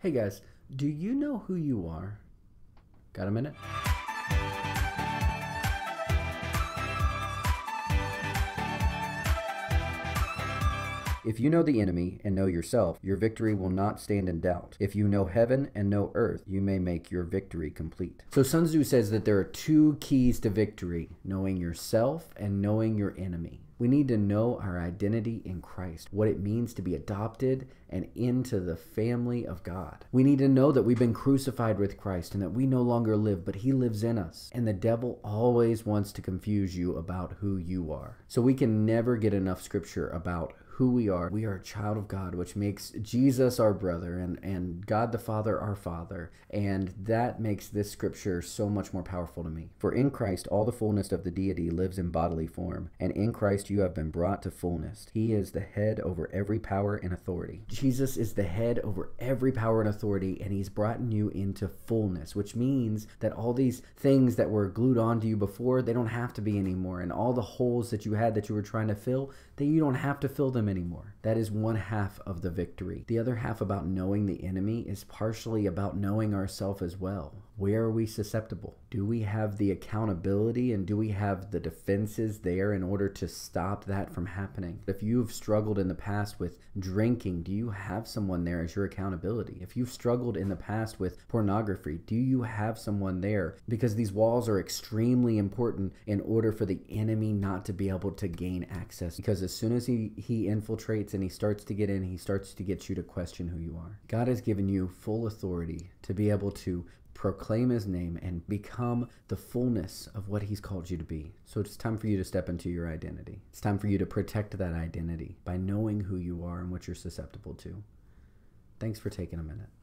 Hey guys, do you know who you are? Got a minute? If you know the enemy and know yourself, your victory will not stand in doubt. If you know heaven and know earth, you may make your victory complete. So Sun Tzu says that there are two keys to victory knowing yourself and knowing your enemy. We need to know our identity in Christ, what it means to be adopted and into the family of God. We need to know that we've been crucified with Christ and that we no longer live, but He lives in us. And the devil always wants to confuse you about who you are. So we can never get enough scripture about who we are. We are a child of God, which makes Jesus our brother and, and God the Father our Father. And that makes this scripture so much more powerful to me. For in Christ, all the fullness of the deity lives in bodily form, and in Christ you have been brought to fullness. He is the head over every power and authority. Jesus is the head over every power and authority, and he's brought you into fullness, which means that all these things that were glued onto you before, they don't have to be anymore. And all the holes that you had that you were trying to fill, that you don't have to fill them anymore. That is one half of the victory. The other half about knowing the enemy is partially about knowing ourselves as well where are we susceptible? Do we have the accountability and do we have the defenses there in order to stop that from happening? If you've struggled in the past with drinking, do you have someone there as your accountability? If you've struggled in the past with pornography, do you have someone there? Because these walls are extremely important in order for the enemy not to be able to gain access. Because as soon as he, he infiltrates and he starts to get in, he starts to get you to question who you are. God has given you full authority to be able to proclaim his name, and become the fullness of what he's called you to be. So it's time for you to step into your identity. It's time for you to protect that identity by knowing who you are and what you're susceptible to. Thanks for taking a minute.